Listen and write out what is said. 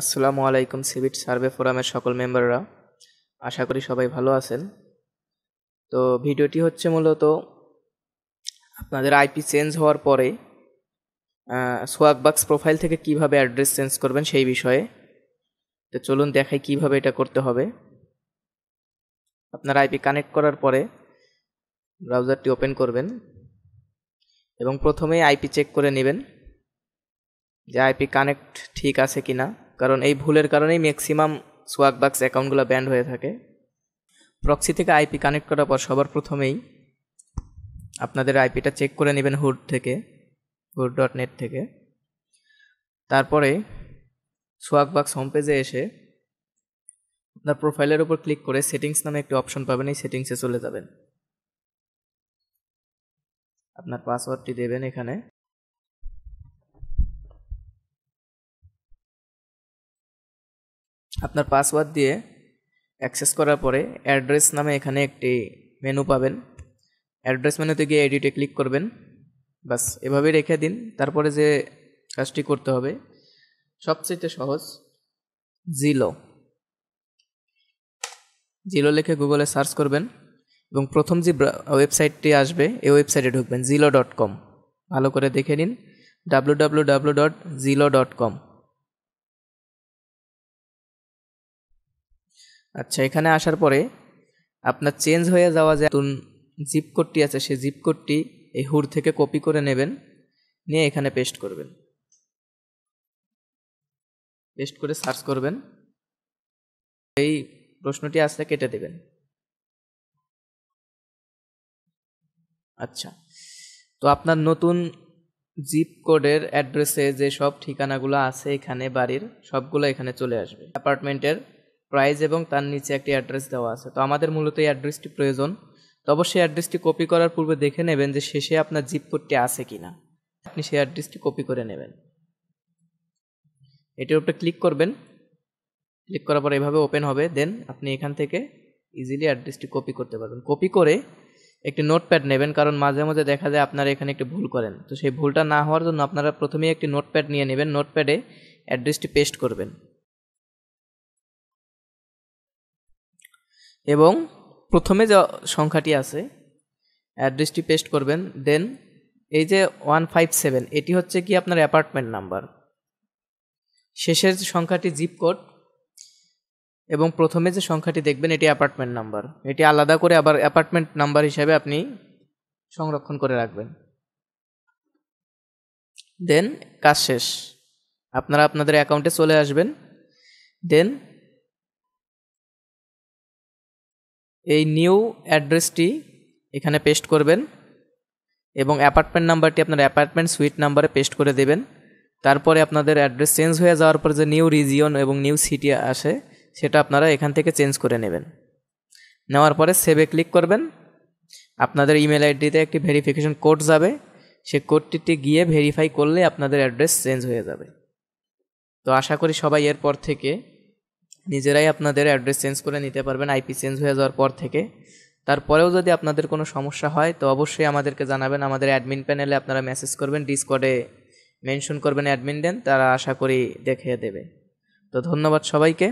আসসালামু আলাইকুম সিভিট সার্ভে ফোরামের সকল মেম্বাররা আশা করি সবাই ভালো আছেন তো ভিডিওটি হচ্ছে মূলত আপনাদের আইপি চেঞ্জ হওয়ার পরে সোয়াকবাক্স প্রোফাইল থেকে কিভাবে অ্যাড্রেস চেঞ্জ করবেন সেই বিষয়ে তো চলুন দেখাই কিভাবে এটা করতে হবে আপনার আইপি কানেক্ট করার পরে ব্রাউজারটি ওপেন করবেন এবং প্রথমে আইপি চেক করে নেবেন যে আইপি কানেক্ট ঠিক আছে কিনা না কারণ এই ভুলের কারণেই ম্যাক্সিমাম সোয়াক বাক্স অ্যাকাউন্টগুলো ব্যান্ড হয়ে থাকে প্রক্সি থেকে আইপি কানেক্ট করার পর সবার প্রথমেই আপনাদের আইপিটা চেক করে নেবেন হুড থেকে হুড ডট নেট থেকে তারপরে সোয়াক বাক্স হোম পেজে এসে আপনার প্রোফাইলের উপর ক্লিক করে সেটিংস নামে একটি অপশন পাবেন এই সেটিংসে চলে যাবেন আপনার পাসওয়ার্ডটি দেবেন এখানে আপনার পাসওয়ার্ড দিয়ে অ্যাক্সেস করার পরে অ্যাড্রেস নামে এখানে একটি মেনু পাবেন অ্যাড্রেস মেনুতে গিয়ে এডিটে ক্লিক করবেন বাস এভাবে রেখে দিন তারপরে যে কাজটি করতে হবে সবচেয়ে সহজ জিলো জিলো লিখে গুগলে সার্চ করবেন এবং প্রথম যে ওয়েবসাইটটি আসবে এই ওয়েবসাইটে ঢুকবেন জিলো ডট কম ভালো করে দেখে নিন W W W dot Zillow dot com আচ্ছা এখানে আসার পরে আপনার চেঞ্জ হয়ে যাওয়া যে নতুন জিপ কোডটি আছে সেই জিপ কোডটি এই হুড থেকে কপি করে নেবেন নিয়ে এখানে পেস্ট করবেন পেস্ট করে সার্চ করবেন এই প্রশ্নটি আসলে কেটে দেবেন আচ্ছা তো আপনার নতুন জিপ কোডের অ্যাড্রেসে যে সব ঠিকানাগুলো আছে এখানে বাড়ির সবগুলো এখানে চলে আসবে অ্যাপার্টমেন্টের প্রাইস এবং তার নিচে একটি অ্যাড্রেস দেওয়া আছে তো আমাদের মূলত এই অ্যাড্রেসটি প্রয়োজন তো অবশ্যই অ্যাড্রেসটি কপি করার পূর্বে দেখে নেবেন যে শেষে আপনার জিপ কোডটি আছে কি না আপনি সেই অ্যাড্রেসটি কপি করে নেবেন এটির উপরে ক্লিক করবেন ক্লিক করার পর এভাবে ওপেন হবে দেন আপনি এখান থেকে ইজিলি অ্যাড্রেসটি কপি করতে পারবেন কপি করে একটি নোটপ্যাড নেবেন কারণ মাঝে মাঝে দেখা যায় আপনারা এখানে একটি ভুল করেন তো সেই ভুলটা না হওয়ার জন্য আপনারা প্রথমেই একটি নোটপ্যাড নিয়ে নেবেন নোটপ্যাডে অ্যাড্রেসটি পেস্ট করবেন এবং প্রথমে যে সংখ্যাটি আছে অ্যাড্রেসটি পেস্ট করবেন দেন এই যে ওয়ান ফাইভ সেভেন এটি হচ্ছে কি আপনার অ্যাপার্টমেন্ট নাম্বার শেষের যে সংখ্যাটি জিপ কোড এবং প্রথমে যে সংখ্যাটি দেখবেন এটি অ্যাপার্টমেন্ট নাম্বার এটি আলাদা করে আবার অ্যাপার্টমেন্ট নাম্বার হিসাবে আপনি সংরক্ষণ করে রাখবেন দেন কাজ শেষ আপনারা আপনাদের অ্যাকাউন্টে চলে আসবেন দেন এই নিউ অ্যাড্রেসটি এখানে পেস্ট করবেন এবং অ্যাপার্টমেন্ট নাম্বারটি আপনার অ্যাপার্টমেন্ট সুইট নাম্বারে পেস্ট করে দেবেন তারপরে আপনাদের অ্যাড্রেস চেঞ্জ হয়ে যাওয়ার পর যে নিউ রিজিয়ন এবং নিউ সিটি আসে সেটা আপনারা এখান থেকে চেঞ্জ করে নেবেন নেওয়ার পরে সেভে ক্লিক করবেন আপনাদের ইমেল আইডিতে একটি ভেরিফিকেশন কোড যাবে সে কোডটিতে গিয়ে ভেরিফাই করলে আপনাদের অ্যাড্রেস চেঞ্জ হয়ে যাবে তো আশা করি সবাই এরপর থেকে নিজেরাই আপনাদের অ্যাড্রেস চেঞ্জ করে নিতে পারবেন আইপি চেঞ্জ হয়ে যাওয়ার পর থেকে তারপরেও যদি আপনাদের কোনো সমস্যা হয় তো অবশ্যই আমাদেরকে জানাবেন আমাদের অ্যাডমিন প্যানেলে আপনারা মেসেজ করবেন ডিসকডে মেনশন করবেন অ্যাডমিন দেন তারা আশা করি দেখিয়ে দেবে তো ধন্যবাদ সবাইকে